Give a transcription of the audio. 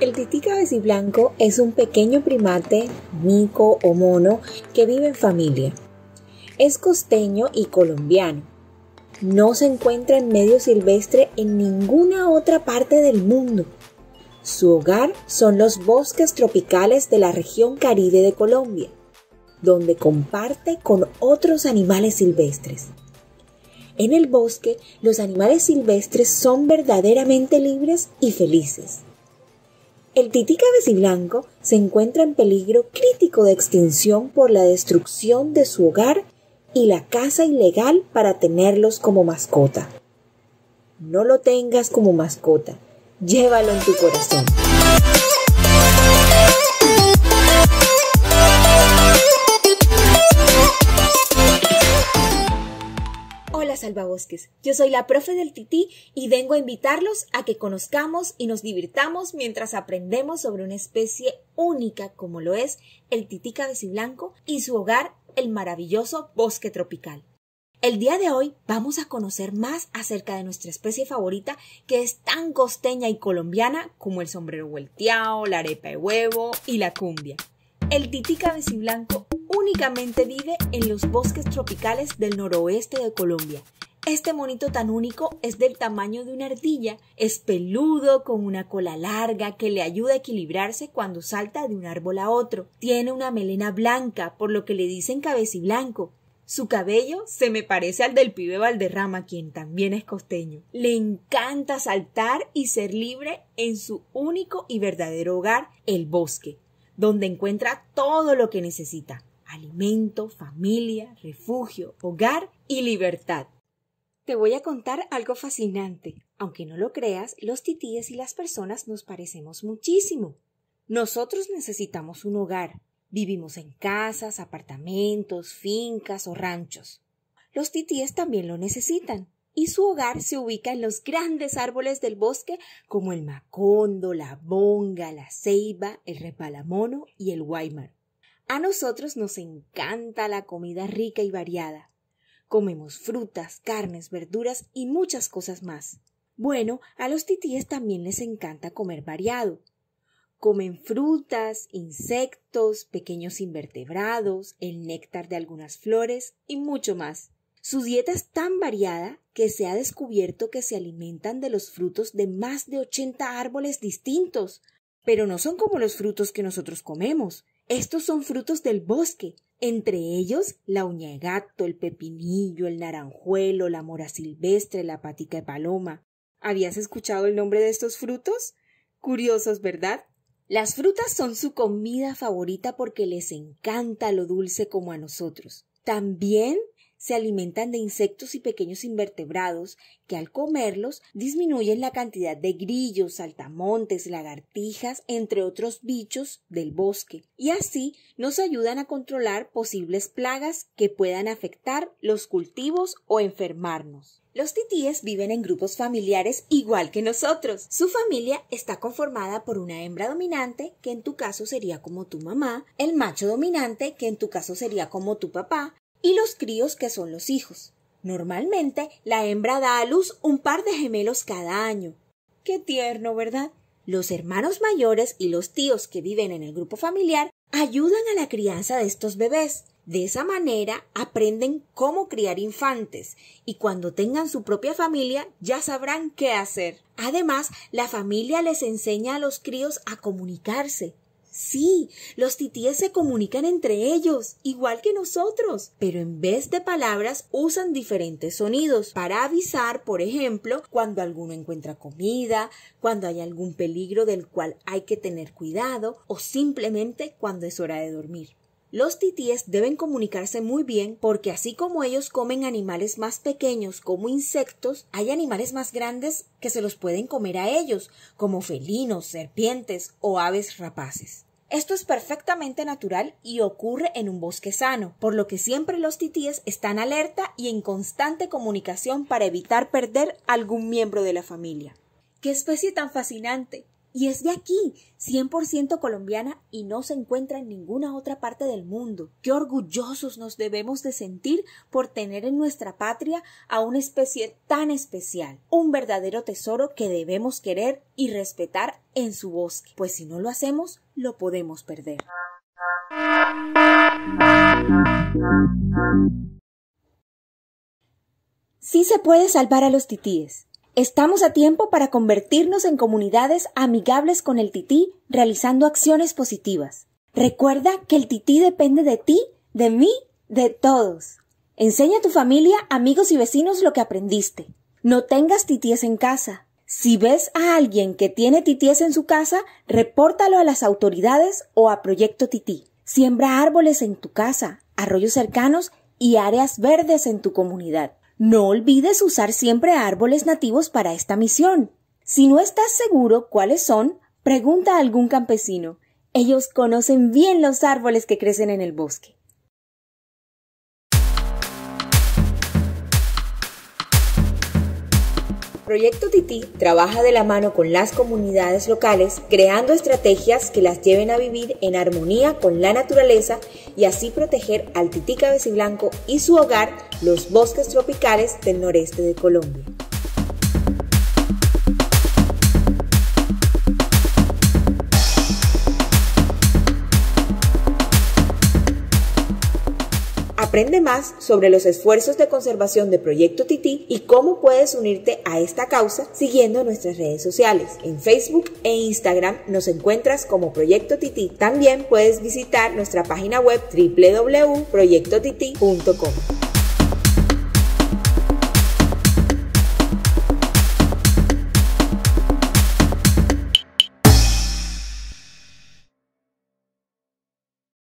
El tití blanco es un pequeño primate, mico o mono, que vive en familia. Es costeño y colombiano. No se encuentra en medio silvestre en ninguna otra parte del mundo. Su hogar son los bosques tropicales de la región caribe de Colombia, donde comparte con otros animales silvestres. En el bosque, los animales silvestres son verdaderamente libres y felices. El tití cabeciblanco se encuentra en peligro crítico de extinción por la destrucción de su hogar y la caza ilegal para tenerlos como mascota. No lo tengas como mascota, llévalo en tu corazón. Yo soy la profe del Tití y vengo a invitarlos a que conozcamos y nos divirtamos mientras aprendemos sobre una especie única como lo es el Tití cabeciblanco y su hogar, el maravilloso bosque tropical. El día de hoy vamos a conocer más acerca de nuestra especie favorita que es tan costeña y colombiana como el sombrero vuelteado, la arepa de huevo y la cumbia. El tití cabeciblanco únicamente vive en los bosques tropicales del noroeste de Colombia. Este monito tan único es del tamaño de una ardilla, es peludo, con una cola larga que le ayuda a equilibrarse cuando salta de un árbol a otro. Tiene una melena blanca, por lo que le dicen blanco. Su cabello se me parece al del pibe Valderrama, quien también es costeño. Le encanta saltar y ser libre en su único y verdadero hogar, el bosque, donde encuentra todo lo que necesita alimento, familia, refugio, hogar y libertad. Te voy a contar algo fascinante. Aunque no lo creas, los titíes y las personas nos parecemos muchísimo. Nosotros necesitamos un hogar. Vivimos en casas, apartamentos, fincas o ranchos. Los titíes también lo necesitan y su hogar se ubica en los grandes árboles del bosque como el macondo, la bonga, la ceiba, el repalamono y el guaymar. A nosotros nos encanta la comida rica y variada. Comemos frutas, carnes, verduras y muchas cosas más. Bueno, a los titíes también les encanta comer variado. Comen frutas, insectos, pequeños invertebrados, el néctar de algunas flores y mucho más. Su dieta es tan variada que se ha descubierto que se alimentan de los frutos de más de 80 árboles distintos, pero no son como los frutos que nosotros comemos, estos son frutos del bosque, entre ellos la uña de gato, el pepinillo, el naranjuelo, la mora silvestre, la patica de paloma. ¿Habías escuchado el nombre de estos frutos? Curiosos, ¿verdad? Las frutas son su comida favorita porque les encanta lo dulce como a nosotros. También se alimentan de insectos y pequeños invertebrados que al comerlos disminuyen la cantidad de grillos, saltamontes, lagartijas, entre otros bichos del bosque, y así nos ayudan a controlar posibles plagas que puedan afectar los cultivos o enfermarnos. Los titíes viven en grupos familiares igual que nosotros. Su familia está conformada por una hembra dominante, que en tu caso sería como tu mamá, el macho dominante, que en tu caso sería como tu papá, y los críos que son los hijos. Normalmente la hembra da a luz un par de gemelos cada año. Qué tierno, ¿verdad? Los hermanos mayores y los tíos que viven en el grupo familiar ayudan a la crianza de estos bebés. De esa manera aprenden cómo criar infantes y cuando tengan su propia familia ya sabrán qué hacer. Además, la familia les enseña a los críos a comunicarse, Sí, los titíes se comunican entre ellos, igual que nosotros, pero en vez de palabras usan diferentes sonidos para avisar, por ejemplo, cuando alguno encuentra comida, cuando hay algún peligro del cual hay que tener cuidado o simplemente cuando es hora de dormir. Los titíes deben comunicarse muy bien porque así como ellos comen animales más pequeños como insectos, hay animales más grandes que se los pueden comer a ellos, como felinos, serpientes o aves rapaces. Esto es perfectamente natural y ocurre en un bosque sano, por lo que siempre los titíes están alerta y en constante comunicación para evitar perder algún miembro de la familia. ¡Qué especie tan fascinante! Y es de aquí, 100% colombiana y no se encuentra en ninguna otra parte del mundo. Qué orgullosos nos debemos de sentir por tener en nuestra patria a una especie tan especial, un verdadero tesoro que debemos querer y respetar en su bosque, pues si no lo hacemos, lo podemos perder. Sí se puede salvar a los titíes. Estamos a tiempo para convertirnos en comunidades amigables con el tití realizando acciones positivas. Recuerda que el tití depende de ti, de mí, de todos. Enseña a tu familia, amigos y vecinos lo que aprendiste. No tengas titíes en casa. Si ves a alguien que tiene titíes en su casa, repórtalo a las autoridades o a Proyecto Tití. Siembra árboles en tu casa, arroyos cercanos y áreas verdes en tu comunidad. No olvides usar siempre árboles nativos para esta misión. Si no estás seguro cuáles son, pregunta a algún campesino. Ellos conocen bien los árboles que crecen en el bosque. Proyecto Tití trabaja de la mano con las comunidades locales, creando estrategias que las lleven a vivir en armonía con la naturaleza y así proteger al tití cabeciblanco y su hogar, los bosques tropicales del noreste de Colombia. Aprende más sobre los esfuerzos de conservación de Proyecto Tití y cómo puedes unirte a esta causa siguiendo nuestras redes sociales. En Facebook e Instagram nos encuentras como Proyecto Tití. También puedes visitar nuestra página web www.proyectotití.com.